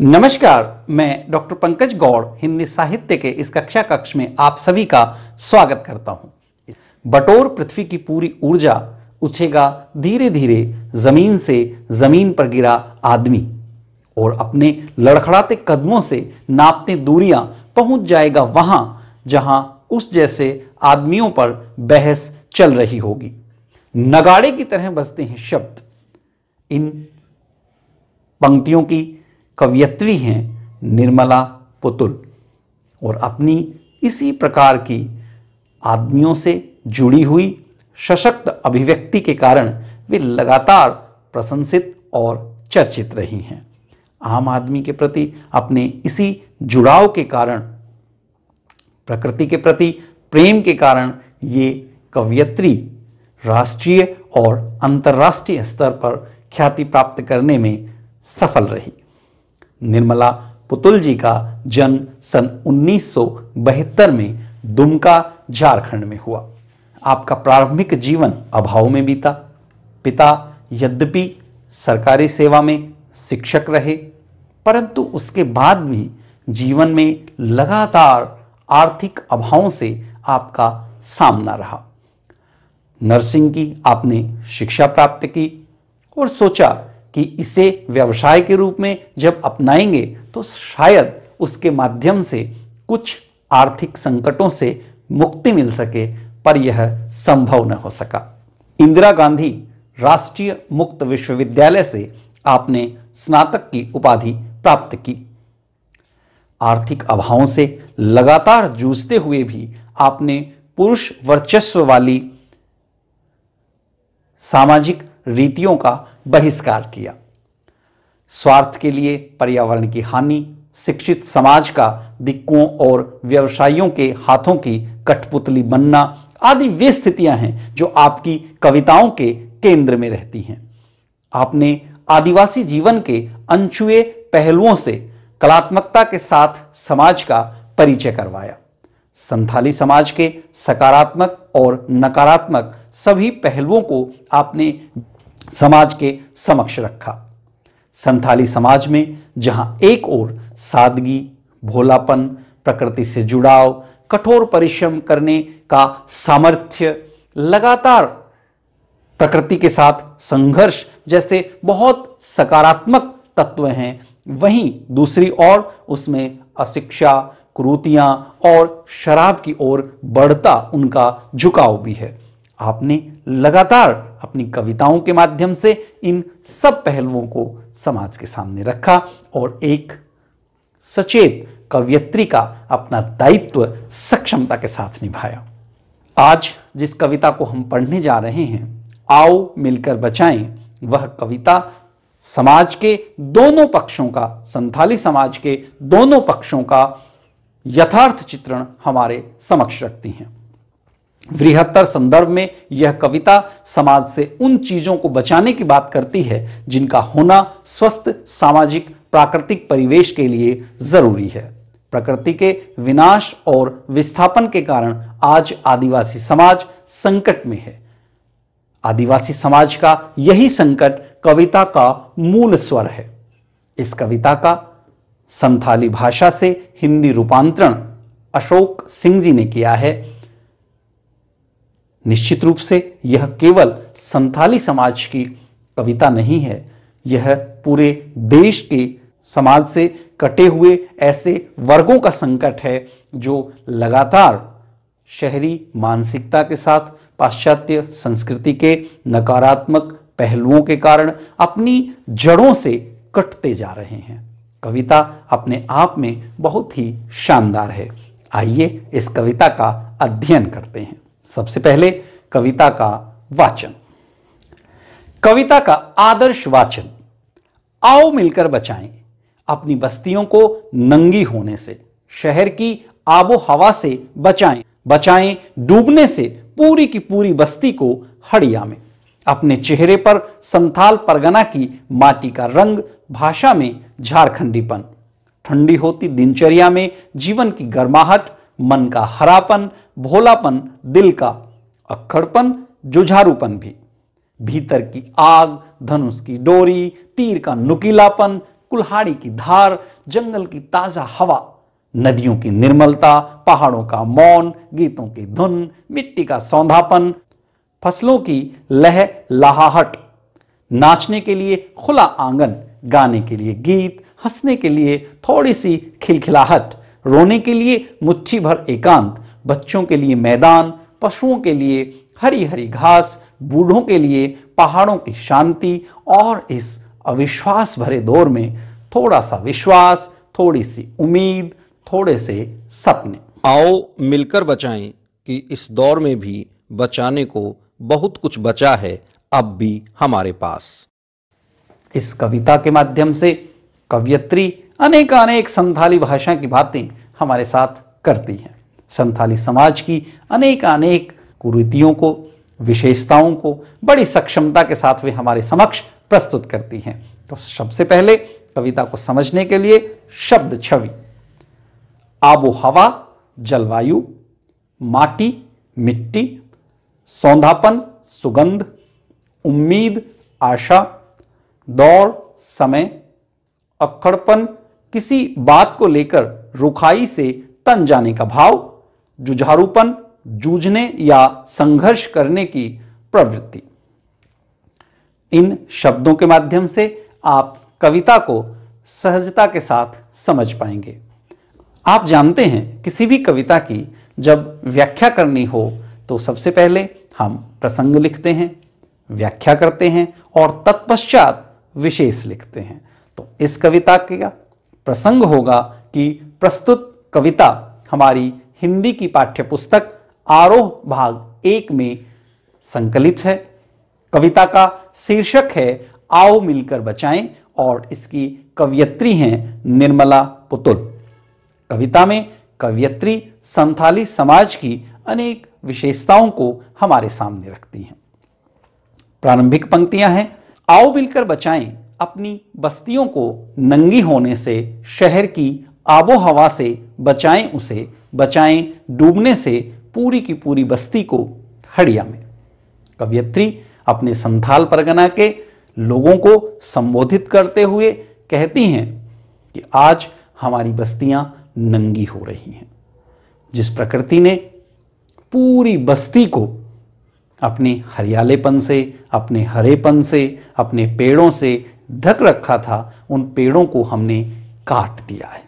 नमस्कार मैं डॉक्टर पंकज गौड़ हिंदी साहित्य के इस कक्षा कक्ष में आप सभी का स्वागत करता हूं बटोर पृथ्वी की पूरी ऊर्जा उछेगा धीरे धीरे जमीन से जमीन पर गिरा आदमी और अपने लड़खड़ाते कदमों से नापते दूरियां पहुंच जाएगा वहां जहां उस जैसे आदमियों पर बहस चल रही होगी नगाड़े की तरह बजते हैं शब्द इन पंक्तियों की कवयत्री हैं निर्मला पुतुल और अपनी इसी प्रकार की आदमियों से जुड़ी हुई सशक्त अभिव्यक्ति के कारण वे लगातार प्रशंसित और चर्चित रही हैं आम आदमी के प्रति अपने इसी जुड़ाव के कारण प्रकृति के प्रति प्रेम के कारण ये कवयत्री राष्ट्रीय और अंतर्राष्ट्रीय स्तर पर ख्याति प्राप्त करने में सफल रही निर्मला पुतुल जी का जन्म सन 1972 में दुमका झारखंड में हुआ आपका प्रारंभिक जीवन अभाव में बीता पिता यद्यपि सरकारी सेवा में शिक्षक रहे परंतु उसके बाद भी जीवन में लगातार आर्थिक अभावों से आपका सामना रहा नर्सिंग की आपने शिक्षा प्राप्त की और सोचा कि इसे व्यवसाय के रूप में जब अपनाएंगे तो शायद उसके माध्यम से कुछ आर्थिक संकटों से मुक्ति मिल सके पर यह संभव न हो सका इंदिरा गांधी राष्ट्रीय मुक्त विश्वविद्यालय से आपने स्नातक की उपाधि प्राप्त की आर्थिक अभावों से लगातार जूझते हुए भी आपने पुरुष वर्चस्व वाली सामाजिक रीतियों का बहिष्कार किया स्वार्थ के लिए पर्यावरण की हानि शिक्षित समाज का दिक्कुओं और व्यवसायियों के हाथों की कठपुतली बनना आदि वे स्थितियां हैं जो आपकी कविताओं के केंद्र में रहती हैं आपने आदिवासी जीवन के अनछुए पहलुओं से कलात्मकता के साथ समाज का परिचय करवाया संथाली समाज के सकारात्मक और नकारात्मक सभी पहलुओं को आपने समाज के समक्ष रखा संथाली समाज में जहां एक ओर सादगी भोलापन प्रकृति से जुड़ाव कठोर परिश्रम करने का सामर्थ्य लगातार प्रकृति के साथ संघर्ष जैसे बहुत सकारात्मक तत्व हैं वहीं दूसरी ओर उसमें अशिक्षा क्रूतियां और शराब की ओर बढ़ता उनका झुकाव भी है आपने लगातार अपनी कविताओं के माध्यम से इन सब पहलुओं को समाज के सामने रखा और एक सचेत कवियत्री का अपना दायित्व सक्षमता के साथ निभाया आज जिस कविता को हम पढ़ने जा रहे हैं आओ मिलकर बचाएं वह कविता समाज के दोनों पक्षों का संथाली समाज के दोनों पक्षों का यथार्थ चित्रण हमारे समक्ष रखती हैं वृहत्तर संदर्भ में यह कविता समाज से उन चीजों को बचाने की बात करती है जिनका होना स्वस्थ सामाजिक प्राकृतिक परिवेश के लिए जरूरी है प्रकृति के विनाश और विस्थापन के कारण आज आदिवासी समाज संकट में है आदिवासी समाज का यही संकट कविता का मूल स्वर है इस कविता का संथाली भाषा से हिंदी रूपांतरण अशोक सिंह जी ने किया है निश्चित रूप से यह केवल संथाली समाज की कविता नहीं है यह पूरे देश के समाज से कटे हुए ऐसे वर्गों का संकट है जो लगातार शहरी मानसिकता के साथ पाश्चात्य संस्कृति के नकारात्मक पहलुओं के कारण अपनी जड़ों से कटते जा रहे हैं कविता अपने आप में बहुत ही शानदार है आइए इस कविता का अध्ययन करते हैं सबसे पहले कविता का वाचन कविता का आदर्श वाचन आओ मिलकर बचाएं अपनी बस्तियों को नंगी होने से शहर की आबो हवा से बचाएं बचाएं डूबने से पूरी की पूरी बस्ती को हड़िया में अपने चेहरे पर संथाल परगना की माटी का रंग भाषा में झारखंडीपन ठंडी होती दिनचर्या में जीवन की गर्माहट मन का हरापन भोलापन दिल का अक्खड़पन जुझारूपन भी भीतर की आग धनुष की डोरी तीर का नुकीलापन कुल्हाड़ी की धार जंगल की ताजा हवा नदियों की निर्मलता पहाड़ों का मौन गीतों की धुन मिट्टी का सौंधापन फसलों की लह लाहट नाचने के लिए खुला आंगन गाने के लिए गीत हंसने के लिए थोड़ी सी खिलखिलाहट रोने के लिए मुट्ठी भर एकांत बच्चों के लिए मैदान पशुओं के लिए हरी हरी घास बूढ़ों के लिए पहाड़ों की शांति और इस अविश्वास भरे दौर में थोड़ा सा विश्वास थोड़ी सी उम्मीद थोड़े से सपने आओ मिलकर बचाएं कि इस दौर में भी बचाने को बहुत कुछ बचा है अब भी हमारे पास इस कविता के माध्यम से कवियत्री अनेक अनेक संथाली भाषा की बातें हमारे साथ करती हैं संथाली समाज की अनेक अनेक कुरीतियों को विशेषताओं को बड़ी सक्षमता के साथ वे हमारे समक्ष प्रस्तुत करती हैं तो सबसे पहले कविता को समझने के लिए शब्द छवि आबो हवा जलवायु माटी मिट्टी सौंधापन सुगंध उम्मीद आशा दौड़ समय अक्खड़पन किसी बात को लेकर रुखाई से तन जाने का भाव जुझारूपन जूझने या संघर्ष करने की प्रवृत्ति इन शब्दों के माध्यम से आप कविता को सहजता के साथ समझ पाएंगे आप जानते हैं किसी भी कविता की जब व्याख्या करनी हो तो सबसे पहले हम प्रसंग लिखते हैं व्याख्या करते हैं और तत्पश्चात विशेष लिखते हैं तो इस कविता का प्रसंग होगा कि प्रस्तुत कविता हमारी हिंदी की पाठ्य पुस्तक आरोह भाग एक में संकलित है कविता का शीर्षक है आओ मिलकर बचाएं और इसकी कवियत्री हैं निर्मला पुतुल कविता में कवियत्री संथाली समाज की अनेक विशेषताओं को हमारे सामने रखती हैं प्रारंभिक पंक्तियां हैं आओ मिलकर बचाएं अपनी बस्तियों को नंगी होने से शहर की आबो हवा से बचाएं उसे बचाएं डूबने से पूरी की पूरी बस्ती को हड़िया में कवियत्री अपने संथाल परगना के लोगों को संबोधित करते हुए कहती हैं कि आज हमारी बस्तियां नंगी हो रही हैं जिस प्रकृति ने पूरी बस्ती को अपने हरियालेपन से अपने हरेपन से अपने पेड़ों से ढक रखा था उन पेड़ों को हमने काट दिया है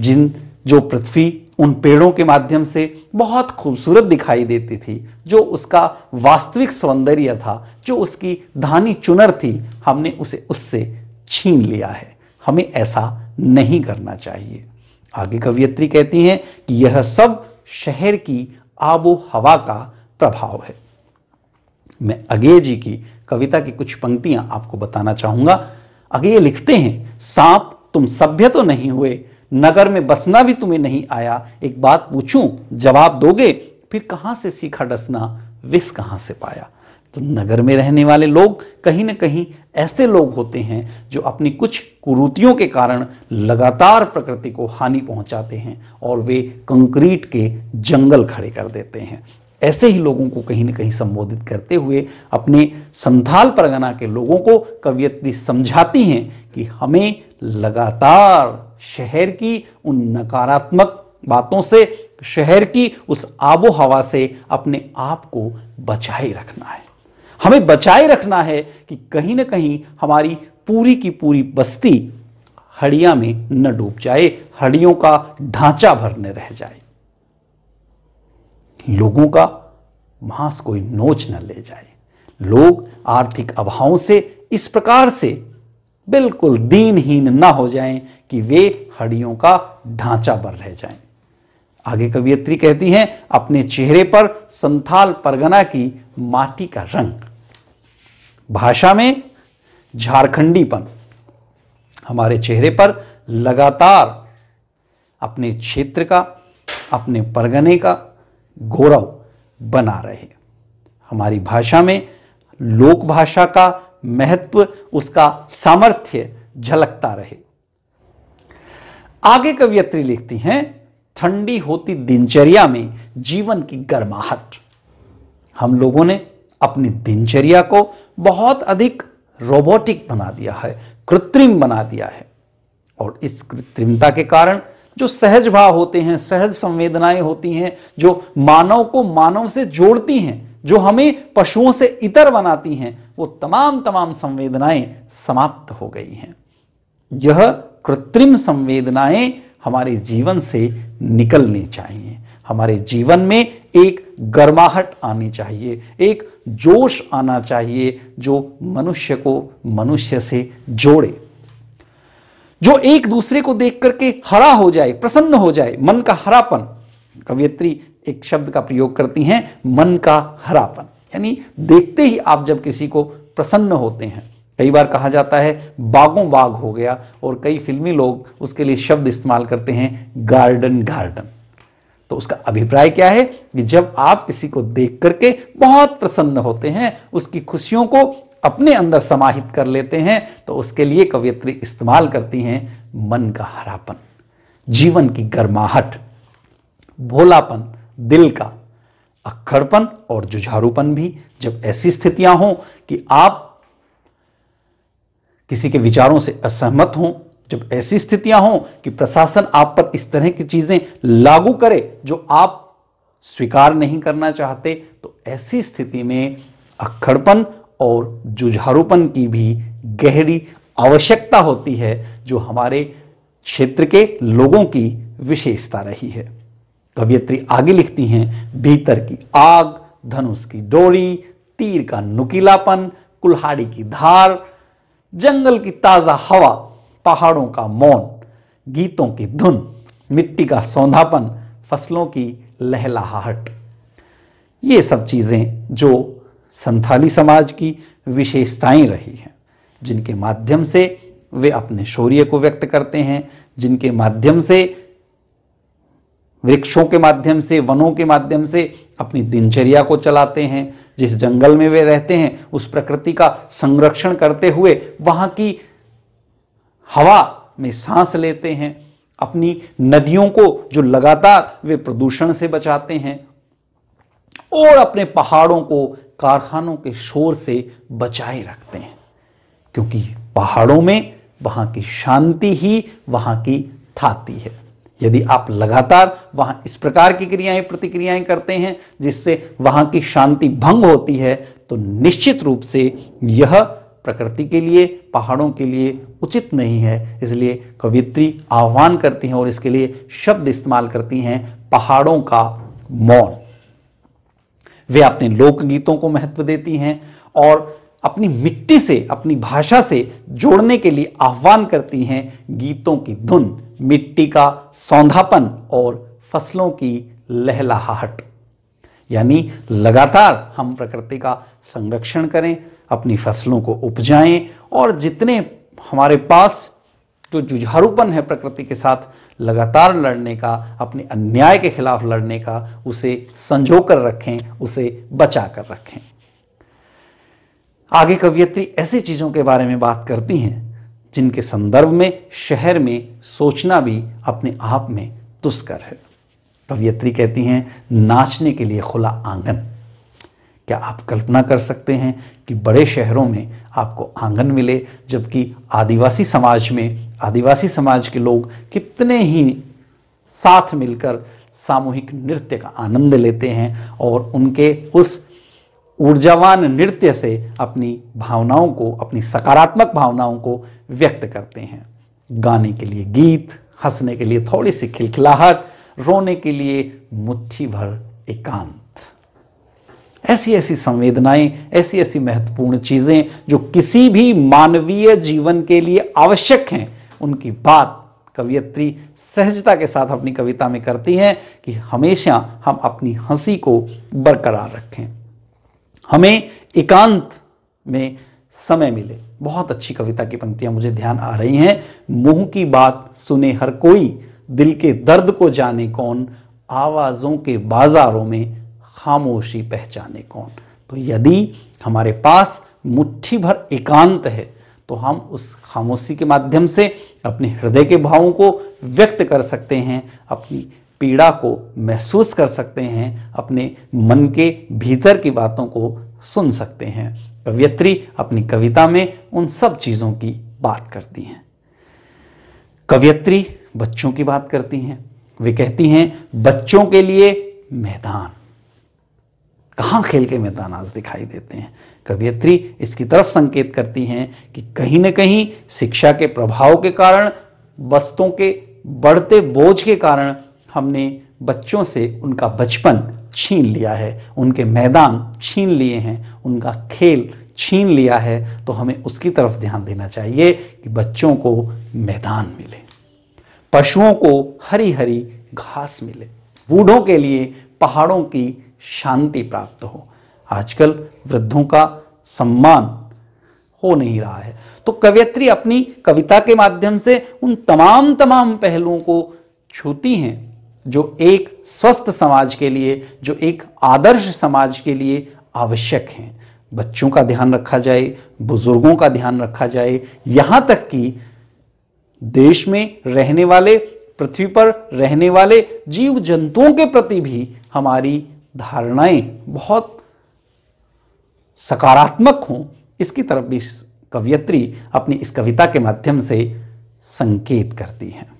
जिन जो पृथ्वी उन पेड़ों के माध्यम से बहुत खूबसूरत दिखाई देती थी जो उसका वास्तविक सौंदर्य था जो उसकी धानी चुनर थी हमने उसे उससे छीन लिया है हमें ऐसा नहीं करना चाहिए आगे कवियत्री कहती हैं कि यह सब शहर की आबो हवा का प्रभाव है मैं अगे जी की कविता की कुछ पंक्तियां आपको बताना चाहूंगा आगे ये लिखते हैं सांप तुम सभ्य तो नहीं हुए नगर में बसना भी तुम्हें नहीं आया एक बात पूछूं जवाब दोगे फिर कहां से सीखा डसना विष कहां से पाया तो नगर में रहने वाले लोग कहीं ना कहीं ऐसे लोग होते हैं जो अपनी कुछ कुरूतियों के कारण लगातार प्रकृति को हानि पहुंचाते हैं और वे कंक्रीट के जंगल खड़े कर देते हैं ऐसे ही लोगों को कहीं ना कहीं संबोधित करते हुए अपने संथाल परगना के लोगों को कवियत्री समझाती हैं कि हमें लगातार शहर की उन नकारात्मक बातों से शहर की उस आबो हवा से अपने आप को बचाए रखना है हमें बचाए रखना है कि कहीं ना कहीं हमारी पूरी की पूरी बस्ती हड़िया में न डूब जाए हड़ियों का ढांचा भरने रह जाए लोगों का मांस कोई नोच न ले जाए लोग आर्थिक अभावों से इस प्रकार से बिल्कुल दीनहीन न हो जाएं कि वे हड्डियों का ढांचा बन रह जाएं। आगे कवियत्री कहती हैं अपने चेहरे पर संथाल परगना की माटी का रंग भाषा में झारखंडीपन हमारे चेहरे पर लगातार अपने क्षेत्र का अपने परगने का गौरव बना रहे हमारी भाषा में लोक भाषा का महत्व उसका सामर्थ्य झलकता रहे आगे कवियत्री लिखती हैं ठंडी होती दिनचर्या में जीवन की गर्माहट हम लोगों ने अपनी दिनचर्या को बहुत अधिक रोबोटिक बना दिया है कृत्रिम बना दिया है और इस कृत्रिमता के कारण जो सहज भाव होते हैं सहज संवेदनाएं होती हैं जो मानव को मानव से जोड़ती हैं जो हमें पशुओं से इतर बनाती हैं वो तमाम तमाम संवेदनाएं समाप्त हो गई हैं यह कृत्रिम संवेदनाएं हमारे जीवन से निकलनी चाहिए हमारे जीवन में एक गर्माहट आनी चाहिए एक जोश आना चाहिए जो मनुष्य को मनुष्य से जोड़े जो एक दूसरे को देख करके हरा हो जाए प्रसन्न हो जाए मन का हरापन कवियत्री एक शब्द का प्रयोग करती हैं मन का हरापन यानी देखते ही आप जब किसी को प्रसन्न होते हैं कई बार कहा जाता है बागों बाग हो गया और कई फिल्मी लोग उसके लिए शब्द इस्तेमाल करते हैं गार्डन गार्डन तो उसका अभिप्राय क्या है कि जब आप किसी को देख करके बहुत प्रसन्न होते हैं उसकी खुशियों को अपने अंदर समाहित कर लेते हैं तो उसके लिए कवियत्री इस्तेमाल करती हैं मन का हरापन जीवन की गर्माहट भोलापन दिल का अक्खड़पन और जुझारूपन भी जब ऐसी स्थितियां हों कि आप किसी के विचारों से असहमत हों जब ऐसी स्थितियां हों कि प्रशासन आप पर इस तरह की चीजें लागू करे जो आप स्वीकार नहीं करना चाहते तो ऐसी स्थिति में अक्खड़पन और जुझारूपन की भी गहरी आवश्यकता होती है जो हमारे क्षेत्र के लोगों की विशेषता रही है कवियत्री आगे लिखती हैं भीतर की आग धनुष की डोरी तीर का नुकीलापन कुल्हाड़ी की धार जंगल की ताज़ा हवा पहाड़ों का मौन गीतों की धुन मिट्टी का सौंधापन फसलों की लहलाहट ये सब चीज़ें जो संथाली समाज की विशेषताएं रही हैं जिनके माध्यम से वे अपने शौर्य को व्यक्त करते हैं जिनके माध्यम से वृक्षों के माध्यम से वनों के माध्यम से अपनी दिनचर्या को चलाते हैं जिस जंगल में वे रहते हैं उस प्रकृति का संरक्षण करते हुए वहाँ की हवा में सांस लेते हैं अपनी नदियों को जो लगातार वे प्रदूषण से बचाते हैं और अपने पहाड़ों को कारखानों के शोर से बचाए रखते हैं क्योंकि पहाड़ों में वहाँ की शांति ही वहाँ की थाती है यदि आप लगातार वहाँ इस प्रकार की क्रियाएं प्रतिक्रियाएं करते हैं जिससे वहाँ की शांति भंग होती है तो निश्चित रूप से यह प्रकृति के लिए पहाड़ों के लिए उचित नहीं है इसलिए कवित्री आह्वान करती हैं और इसके लिए शब्द इस्तेमाल करती हैं पहाड़ों का मौन वे अपने लोकगीतों को महत्व देती हैं और अपनी मिट्टी से अपनी भाषा से जोड़ने के लिए आह्वान करती हैं गीतों की धुन मिट्टी का सौंधापन और फसलों की लहलाहट यानी लगातार हम प्रकृति का संरक्षण करें अपनी फसलों को उपजाएं और जितने हमारे पास जो तो जुझारूपन है प्रकृति के साथ लगातार लड़ने का अपने अन्याय के खिलाफ लड़ने का उसे संजो कर रखें उसे बचा कर रखें आगे कवियत्री ऐसी चीज़ों के बारे में बात करती हैं जिनके संदर्भ में शहर में सोचना भी अपने आप में तुष्कर है कवियत्री कहती हैं नाचने के लिए खुला आंगन क्या आप कल्पना कर सकते हैं कि बड़े शहरों में आपको आंगन मिले जबकि आदिवासी समाज में आदिवासी समाज के लोग कितने ही साथ मिलकर सामूहिक नृत्य का आनंद लेते हैं और उनके उस ऊर्जावान नृत्य से अपनी भावनाओं को अपनी सकारात्मक भावनाओं को व्यक्त करते हैं गाने के लिए गीत हंसने के लिए थोड़ी सी खिलखिलाहट रोने के लिए मुट्ठी भर एकांत ऐसी ऐसी संवेदनाएं ऐसी ऐसी महत्वपूर्ण चीज़ें जो किसी भी मानवीय जीवन के लिए आवश्यक हैं उनकी बात कवियत्री सहजता के साथ अपनी कविता में करती हैं कि हमेशा हम अपनी हंसी को बरकरार रखें हमें एकांत में समय मिले बहुत अच्छी कविता की पंक्तियां मुझे ध्यान आ रही हैं मुंह की बात सुने हर कोई दिल के दर्द को जाने कौन आवाज़ों के बाजारों में खामोशी पहचाने कौन तो यदि हमारे पास मुट्ठी भर एकांत है तो हम उस खामोशी के माध्यम से अपने हृदय के भावों को व्यक्त कर सकते हैं अपनी पीड़ा को महसूस कर सकते हैं अपने मन के भीतर की बातों को सुन सकते हैं कवियत्री अपनी कविता में उन सब चीज़ों की बात करती हैं कवियत्री बच्चों की बात करती हैं वे कहती हैं बच्चों के लिए मैदान कहाँ खेल के मैदानाज दिखाई देते हैं कवियत्री इसकी तरफ संकेत करती हैं कि कहीं ना कहीं शिक्षा के प्रभाव के कारण वस्तुओं के बढ़ते बोझ के कारण हमने बच्चों से उनका बचपन छीन लिया है उनके मैदान छीन लिए हैं उनका खेल छीन लिया है तो हमें उसकी तरफ ध्यान देना चाहिए कि बच्चों को मैदान मिले पशुओं को हरी हरी घास मिले बूढ़ों के लिए पहाड़ों की शांति प्राप्त हो आजकल वृद्धों का सम्मान हो नहीं रहा है तो कवयत्री अपनी कविता के माध्यम से उन तमाम तमाम पहलुओं को छूती हैं जो एक स्वस्थ समाज के लिए जो एक आदर्श समाज के लिए आवश्यक हैं बच्चों का ध्यान रखा जाए बुजुर्गों का ध्यान रखा जाए यहाँ तक कि देश में रहने वाले पृथ्वी पर रहने वाले जीव जंतुओं के प्रति भी हमारी धारणाएं बहुत सकारात्मक हों इसकी तरफ भी कवियत्री अपनी इस कविता के माध्यम से संकेत करती हैं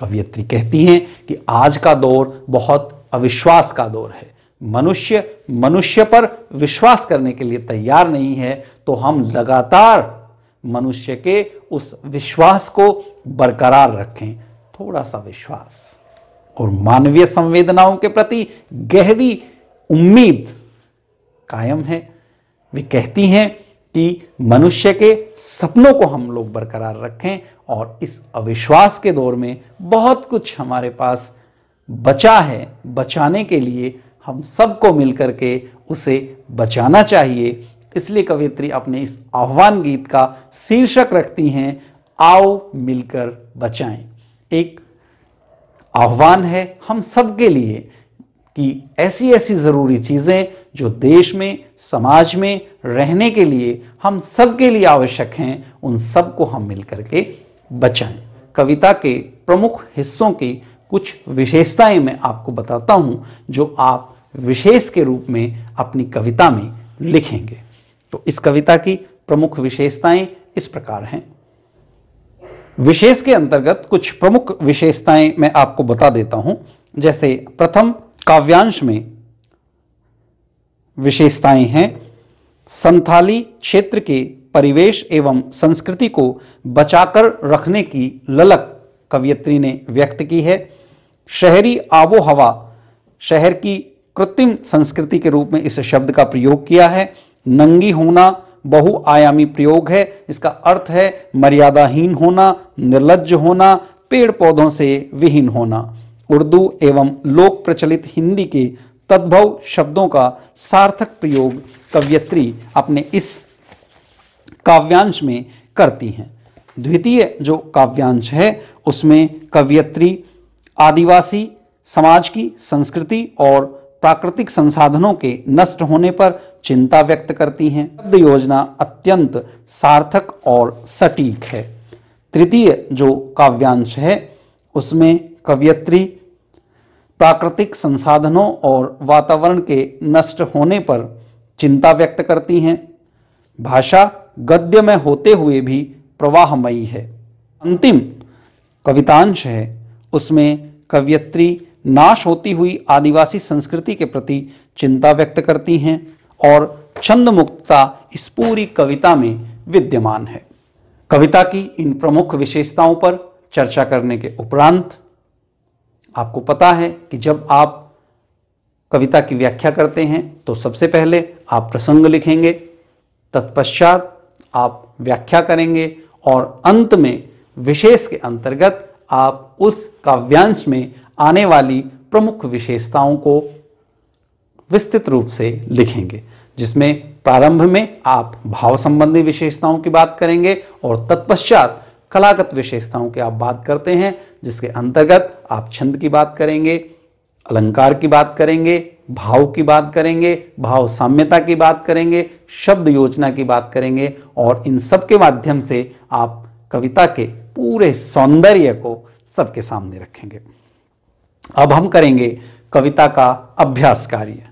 कवियत्री कहती हैं कि आज का दौर बहुत अविश्वास का दौर है मनुष्य मनुष्य पर विश्वास करने के लिए तैयार नहीं है तो हम लगातार मनुष्य के उस विश्वास को बरकरार रखें थोड़ा सा विश्वास और मानवीय संवेदनाओं के प्रति गहरी उम्मीद कायम है वे कहती हैं कि मनुष्य के सपनों को हम लोग बरकरार रखें और इस अविश्वास के दौर में बहुत कुछ हमारे पास बचा है बचाने के लिए हम सबको मिलकर के उसे बचाना चाहिए इसलिए कवियत्री अपने इस आह्वान गीत का शीर्षक रखती हैं आओ मिलकर बचाएं एक आह्वान है हम सबके लिए कि ऐसी ऐसी ज़रूरी चीज़ें जो देश में समाज में रहने के लिए हम सब के लिए आवश्यक हैं उन सब को हम मिल के बचाएं कविता के प्रमुख हिस्सों की कुछ विशेषताएं मैं आपको बताता हूं जो आप विशेष के रूप में अपनी कविता में लिखेंगे तो इस कविता की प्रमुख विशेषताएं इस प्रकार हैं विशेष के अंतर्गत कुछ प्रमुख विशेषताएं मैं आपको बता देता हूं जैसे प्रथम काव्यांश में विशेषताएं हैं संथाली क्षेत्र के परिवेश एवं संस्कृति को बचाकर रखने की ललक कवियत्री ने व्यक्त की है शहरी आबो हवा शहर की कृत्रिम संस्कृति के रूप में इस शब्द का प्रयोग किया है नंगी होना बहुआयामी प्रयोग है इसका अर्थ है मर्यादाहीन होना निर्लज होना पेड़ पौधों से विहीन होना उर्दू एवं लोक प्रचलित हिंदी के तद्भव शब्दों का सार्थक प्रयोग कवयत्री अपने इस काव्यांश में करती हैं द्वितीय जो काव्यांश है उसमें कवयत्री आदिवासी समाज की संस्कृति और प्राकृतिक संसाधनों के नष्ट होने पर चिंता व्यक्त करती हैं शब्द योजना अत्यंत सार्थक और सटीक है तृतीय जो काव्यांश है उसमें कवियत्री प्राकृतिक संसाधनों और वातावरण के नष्ट होने पर चिंता व्यक्त करती हैं भाषा गद्य में होते हुए भी प्रवाहमयी है अंतिम कवितांश है उसमें कवियत्री नाश होती हुई आदिवासी संस्कृति के प्रति चिंता व्यक्त करती हैं और छंद मुक्तता इस पूरी कविता में विद्यमान है कविता की इन प्रमुख विशेषताओं पर चर्चा करने के उपरांत आपको पता है कि जब आप कविता की व्याख्या करते हैं तो सबसे पहले आप प्रसंग लिखेंगे तत्पश्चात आप व्याख्या करेंगे और अंत में विशेष के अंतर्गत आप उस काव्यांश में आने वाली प्रमुख विशेषताओं को विस्तृत रूप से लिखेंगे जिसमें प्रारंभ में आप भाव संबंधी विशेषताओं की बात करेंगे और तत्पश्चात कलागत विशेषताओं की आप बात करते हैं जिसके अंतर्गत आप छंद की बात करेंगे अलंकार की बात करेंगे भाव की बात करेंगे भाव साम्यता की बात करेंगे शब्द योजना की बात करेंगे और इन सब के माध्यम से आप कविता के पूरे सौंदर्य को सबके सामने रखेंगे अब हम करेंगे कविता का अभ्यास कार्य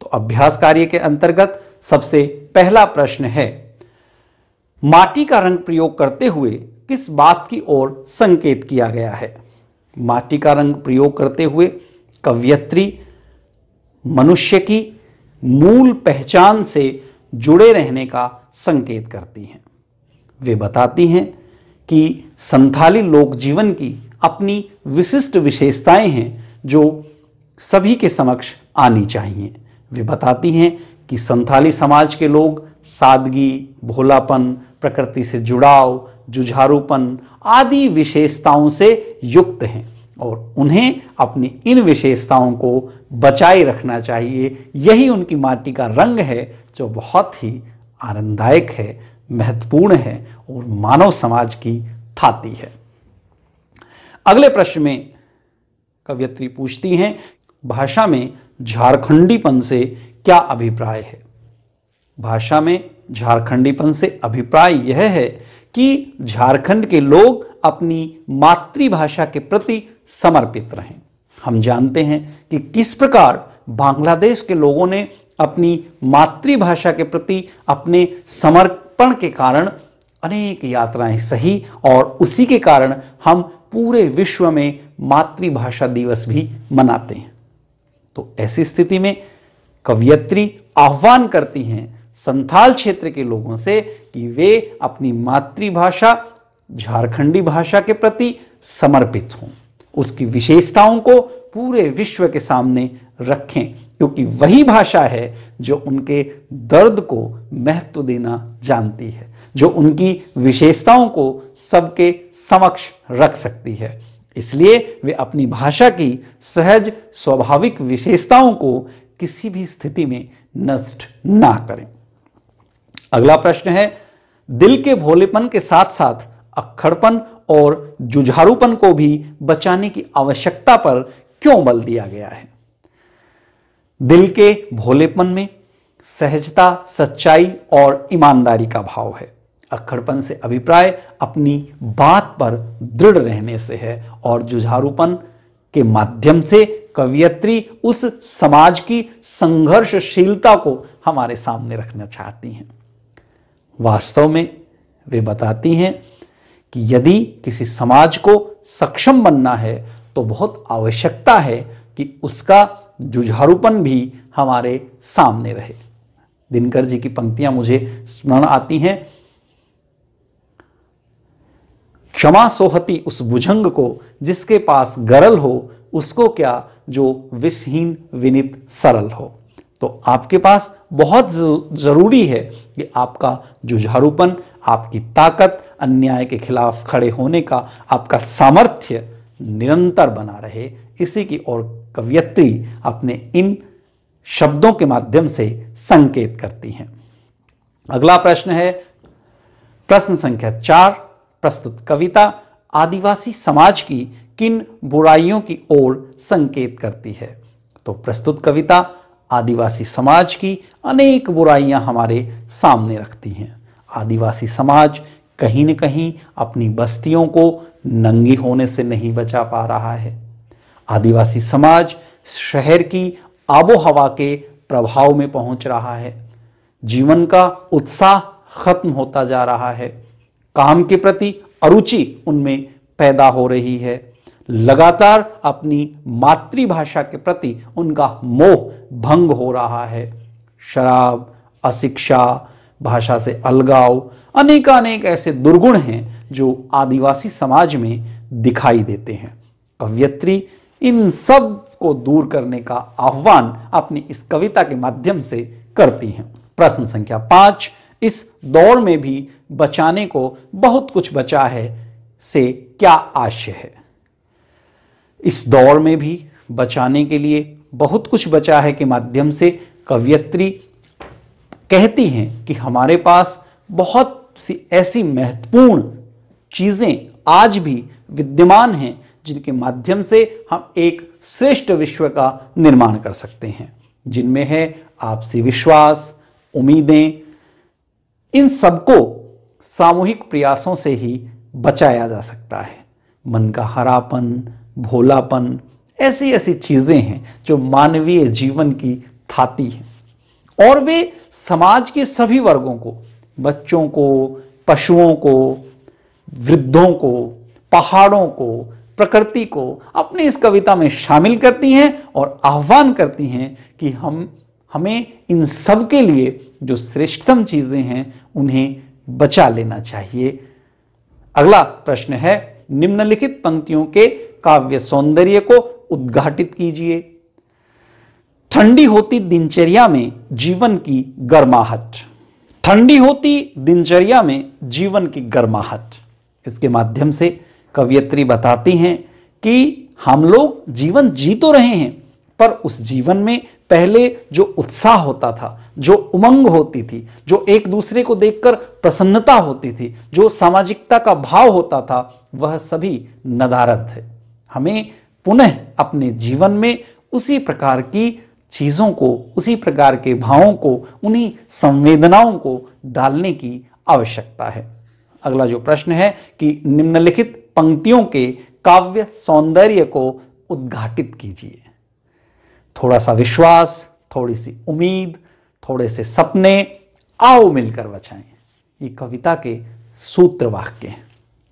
तो अभ्यास कार्य के अंतर्गत सबसे पहला प्रश्न है माटी का रंग प्रयोग करते हुए किस बात की ओर संकेत किया गया है माटी का रंग प्रयोग करते हुए कवियत्री मनुष्य की मूल पहचान से जुड़े रहने का संकेत करती हैं वे बताती हैं कि संथाली लोक जीवन की अपनी विशिष्ट विशेषताएं हैं जो सभी के समक्ष आनी चाहिए वे बताती हैं कि संथाली समाज के लोग सादगी भोलापन प्रकृति से जुड़ाव जुझारूपन आदि विशेषताओं से युक्त हैं और उन्हें अपनी इन विशेषताओं को बचाए रखना चाहिए यही उनकी माटी का रंग है जो बहुत ही आनंददायक है महत्वपूर्ण है और मानव समाज की थाती है अगले प्रश्न में कवियत्री पूछती हैं भाषा में झारखंडीपन से क्या अभिप्राय है भाषा में झारखंडीपन से अभिप्राय यह है कि झारखंड के लोग अपनी मातृभाषा के प्रति समर्पित रहें हम जानते हैं कि किस प्रकार बांग्लादेश के लोगों ने अपनी मातृभाषा के प्रति अपने समर्पण के कारण अनेक यात्राएं सही और उसी के कारण हम पूरे विश्व में मातृभाषा दिवस भी मनाते हैं तो ऐसी स्थिति में कवियत्री आह्वान करती हैं संथाल क्षेत्र के लोगों से कि वे अपनी मातृभाषा झारखंडी भाषा के प्रति समर्पित हों उसकी विशेषताओं को पूरे विश्व के सामने रखें क्योंकि वही भाषा है जो उनके दर्द को महत्व देना जानती है जो उनकी विशेषताओं को सबके समक्ष रख सकती है इसलिए वे अपनी भाषा की सहज स्वाभाविक विशेषताओं को किसी भी स्थिति में नष्ट ना करें अगला प्रश्न है दिल के भोलेपन के साथ साथ अक्खड़पन और जुझारूपन को भी बचाने की आवश्यकता पर क्यों बल दिया गया है दिल के भोलेपन में सहजता सच्चाई और ईमानदारी का भाव है अक्खड़पन से अभिप्राय अपनी बात पर दृढ़ रहने से है और जुझारूपन के माध्यम से कवियत्री उस समाज की संघर्षशीलता को हमारे सामने रखना चाहती हैं वास्तव में वे बताती हैं कि यदि किसी समाज को सक्षम बनना है तो बहुत आवश्यकता है कि उसका जुझारूपन भी हमारे सामने रहे दिनकर जी की पंक्तियां मुझे स्मरण आती हैं क्षमा सोहती उस भुजंग को जिसके पास गरल हो उसको क्या जो विषहीन विनित सरल हो तो आपके पास बहुत ज़रूरी है कि आपका जुझारूपन आपकी ताकत अन्याय के खिलाफ खड़े होने का आपका सामर्थ्य निरंतर बना रहे इसी की ओर कवियत्री अपने इन शब्दों के माध्यम से संकेत करती हैं अगला प्रश्न है प्रश्न संख्या चार प्रस्तुत कविता आदिवासी समाज की किन बुराइयों की ओर संकेत करती है तो प्रस्तुत कविता आदिवासी समाज की अनेक बुराइयां हमारे सामने रखती हैं आदिवासी समाज कहीं न कहीं अपनी बस्तियों को नंगी होने से नहीं बचा पा रहा है आदिवासी समाज शहर की आबोहवा के प्रभाव में पहुंच रहा है जीवन का उत्साह खत्म होता जा रहा है काम के प्रति अरुचि उनमें पैदा हो रही है लगातार अपनी मातृभाषा के प्रति उनका मोह भंग हो रहा है शराब अशिक्षा भाषा से अलगाव अनेकानेक ऐसे दुर्गुण हैं जो आदिवासी समाज में दिखाई देते हैं कवयत्री इन सब को दूर करने का आह्वान अपनी इस कविता के माध्यम से करती हैं प्रश्न संख्या पांच इस दौड़ में भी बचाने को बहुत कुछ बचा है से क्या आशय है इस दौर में भी बचाने के लिए बहुत कुछ बचा है के माध्यम से कवियत्री कहती हैं कि हमारे पास बहुत सी ऐसी महत्वपूर्ण चीज़ें आज भी विद्यमान हैं जिनके माध्यम से हम एक श्रेष्ठ विश्व का निर्माण कर सकते हैं जिनमें है आपसी विश्वास उम्मीदें इन सबको सामूहिक प्रयासों से ही बचाया जा सकता है मन का हरापन भोलापन ऐसी ऐसी चीज़ें हैं जो मानवीय जीवन की थाती हैं और वे समाज के सभी वर्गों को बच्चों को पशुओं को वृद्धों को पहाड़ों को प्रकृति को अपनी इस कविता में शामिल करती हैं और आह्वान करती हैं कि हम हमें इन सब के लिए जो श्रेष्ठतम चीज़ें हैं उन्हें बचा लेना चाहिए अगला प्रश्न है निम्नलिखित पंक्तियों के काव्य सौंदर्य को उद्घाटित कीजिए ठंडी होती दिनचर्या में जीवन की गर्माहट ठंडी होती दिनचर्या में जीवन की गर्माहट इसके माध्यम से कवियत्री बताती हैं कि हम लोग जीवन जी तो रहे हैं पर उस जीवन में पहले जो उत्साह होता था जो उमंग होती थी जो एक दूसरे को देखकर प्रसन्नता होती थी जो सामाजिकता का भाव होता था वह सभी नदारद है हमें पुनः अपने जीवन में उसी प्रकार की चीज़ों को उसी प्रकार के भावों को उन्हीं संवेदनाओं को डालने की आवश्यकता है अगला जो प्रश्न है कि निम्नलिखित पंक्तियों के काव्य सौंदर्य को उद्घाटित कीजिए थोड़ा सा विश्वास थोड़ी सी उम्मीद थोड़े से सपने आओ मिलकर बचाएं ये कविता के सूत्र वाक्य हैं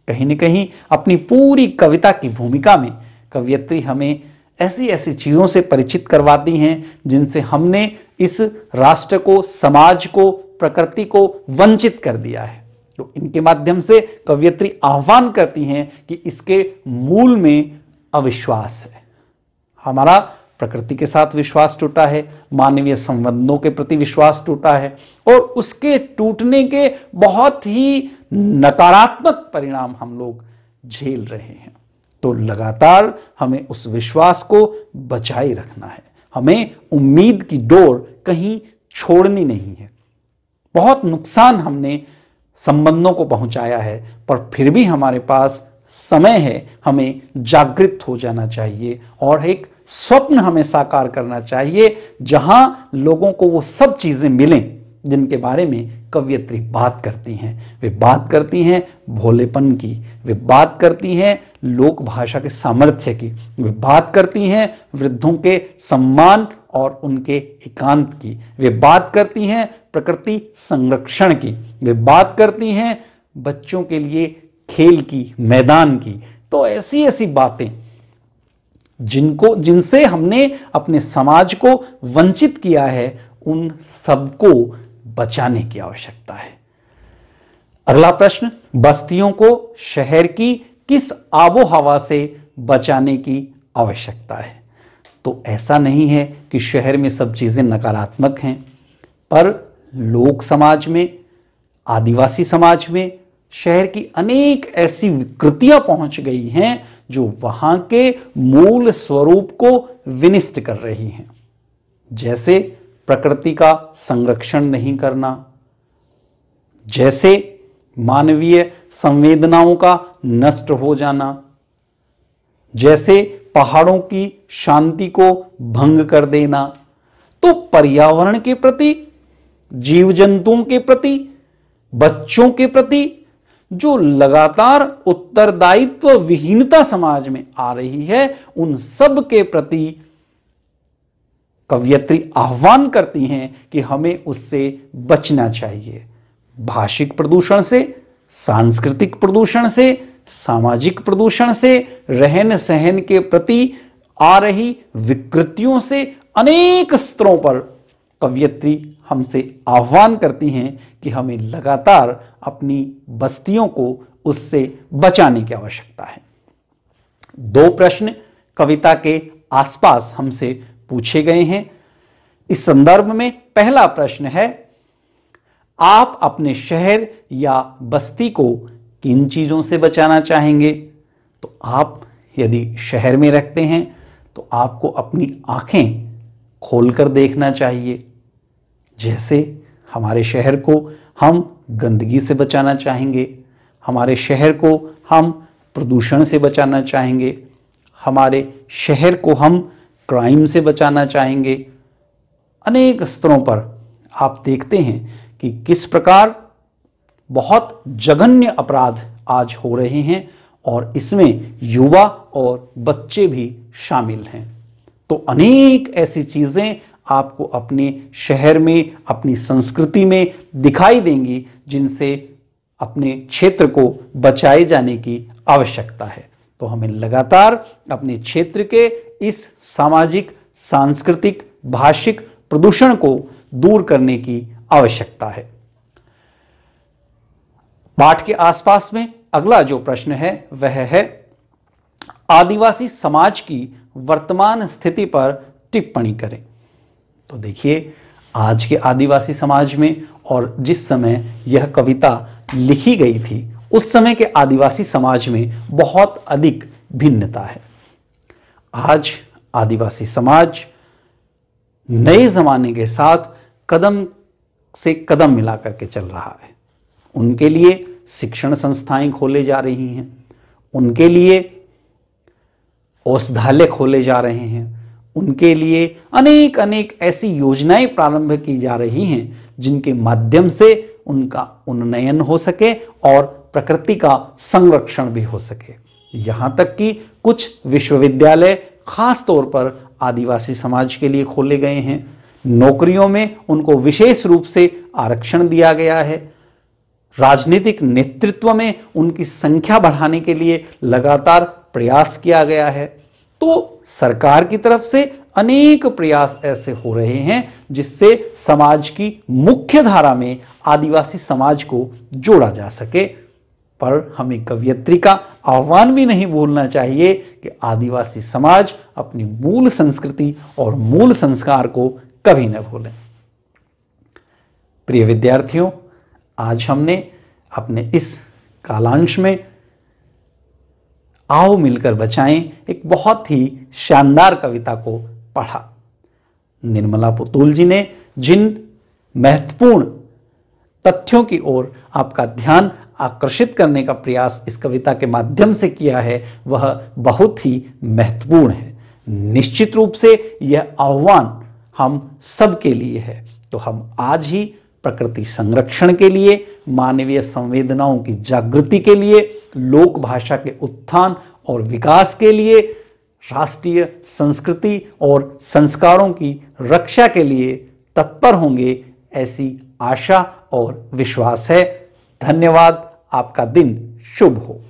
कहीं न कहीं अपनी पूरी कविता की भूमिका में कवियत्री हमें ऐसी ऐसी चीज़ों से परिचित करवाती हैं जिनसे हमने इस राष्ट्र को समाज को प्रकृति को वंचित कर दिया है तो इनके माध्यम से कवियत्री आह्वान करती हैं कि इसके मूल में अविश्वास है हमारा प्रकृति के साथ विश्वास टूटा है मानवीय संबंधों के प्रति विश्वास टूटा है और उसके टूटने के बहुत ही नकारात्मक परिणाम हम लोग झेल रहे हैं तो लगातार हमें उस विश्वास को बचाए रखना है हमें उम्मीद की डोर कहीं छोड़नी नहीं है बहुत नुकसान हमने संबंधों को पहुंचाया है पर फिर भी हमारे पास समय है हमें जागृत हो जाना चाहिए और एक स्वप्न हमें साकार करना चाहिए जहां लोगों को वो सब चीजें मिलें जिनके बारे में कवियत्री बात करती हैं वे बात करती हैं भोलेपन की वे बात करती हैं लोक भाषा के सामर्थ्य की वे बात करती हैं वृद्धों के सम्मान और उनके एकांत की वे बात करती हैं प्रकृति संरक्षण की वे बात करती हैं बच्चों के लिए खेल की मैदान की तो ऐसी ऐसी बातें जिनको जिनसे हमने अपने समाज को वंचित किया है उन सबको बचाने की आवश्यकता है अगला प्रश्न बस्तियों को शहर की किस आबोहवा से बचाने की आवश्यकता है तो ऐसा नहीं है कि शहर में सब चीज़ें नकारात्मक हैं पर लोक समाज में आदिवासी समाज में शहर की अनेक ऐसी विकृतियां पहुंच गई हैं जो वहां के मूल स्वरूप को विनिष्ट कर रही हैं जैसे प्रकृति का संरक्षण नहीं करना जैसे मानवीय संवेदनाओं का नष्ट हो जाना जैसे पहाड़ों की शांति को भंग कर देना तो पर्यावरण के प्रति जीव जंतुओं के प्रति बच्चों के प्रति जो लगातार उत्तरदायित्व विहीनता समाज में आ रही है उन सब के प्रति कवियत्री आह्वान करती हैं कि हमें उससे बचना चाहिए भाषिक प्रदूषण से सांस्कृतिक प्रदूषण से सामाजिक प्रदूषण से रहन सहन के प्रति आ रही विकृतियों से अनेक स्तरों पर कवियत्री हमसे आह्वान करती हैं कि हमें लगातार अपनी बस्तियों को उससे बचाने की आवश्यकता है दो प्रश्न कविता के आसपास हमसे पूछे गए हैं इस संदर्भ में पहला प्रश्न है आप अपने शहर या बस्ती को किन चीज़ों से बचाना चाहेंगे तो आप यदि शहर में रहते हैं तो आपको अपनी आंखें खोलकर देखना चाहिए जैसे हमारे शहर को हम गंदगी से बचाना चाहेंगे हमारे शहर को हम प्रदूषण से बचाना चाहेंगे हमारे शहर को हम क्राइम से बचाना चाहेंगे अनेक स्तरों पर आप देखते हैं कि किस प्रकार बहुत जघन्य अपराध आज हो रहे हैं और इसमें युवा और बच्चे भी शामिल हैं तो अनेक ऐसी चीज़ें आपको अपने शहर में अपनी संस्कृति में दिखाई देंगी जिनसे अपने क्षेत्र को बचाए जाने की आवश्यकता है तो हमें लगातार अपने क्षेत्र के इस सामाजिक सांस्कृतिक भाषिक प्रदूषण को दूर करने की आवश्यकता है पाठ के आसपास में अगला जो प्रश्न है वह है आदिवासी समाज की वर्तमान स्थिति पर टिप्पणी करें तो देखिए आज के आदिवासी समाज में और जिस समय यह कविता लिखी गई थी उस समय के आदिवासी समाज में बहुत अधिक भिन्नता है आज आदिवासी समाज नए ज़माने के साथ कदम से कदम मिला करके चल रहा है उनके लिए शिक्षण संस्थाएं खोले जा रही हैं उनके लिए औषधालय खोले जा रहे हैं उनके लिए अनेक अनेक ऐसी योजनाएं प्रारंभ की जा रही हैं जिनके माध्यम से उनका उन्नयन हो सके और प्रकृति का संरक्षण भी हो सके यहाँ तक कि कुछ विश्वविद्यालय खास तौर पर आदिवासी समाज के लिए खोले गए हैं नौकरियों में उनको विशेष रूप से आरक्षण दिया गया है राजनीतिक नेतृत्व में उनकी संख्या बढ़ाने के लिए लगातार प्रयास किया गया है तो सरकार की तरफ से अनेक प्रयास ऐसे हो रहे हैं जिससे समाज की मुख्य धारा में आदिवासी समाज को जोड़ा जा सके पर हमें कवियत्री का आह्वान भी नहीं भूलना चाहिए कि आदिवासी समाज अपनी मूल संस्कृति और मूल संस्कार को कभी न भूलें प्रिय विद्यार्थियों आज हमने अपने इस कालांश में आओ मिलकर बचाएं एक बहुत ही शानदार कविता को पढ़ा निर्मला पुतुल जी ने जिन महत्वपूर्ण तथ्यों की ओर आपका ध्यान आकर्षित करने का प्रयास इस कविता के माध्यम से किया है वह बहुत ही महत्वपूर्ण है निश्चित रूप से यह आह्वान हम सबके लिए है तो हम आज ही प्रकृति संरक्षण के लिए मानवीय संवेदनाओं की जागृति के लिए लोक भाषा के उत्थान और विकास के लिए राष्ट्रीय संस्कृति और संस्कारों की रक्षा के लिए तत्पर होंगे ऐसी आशा और विश्वास है धन्यवाद आपका दिन शुभ हो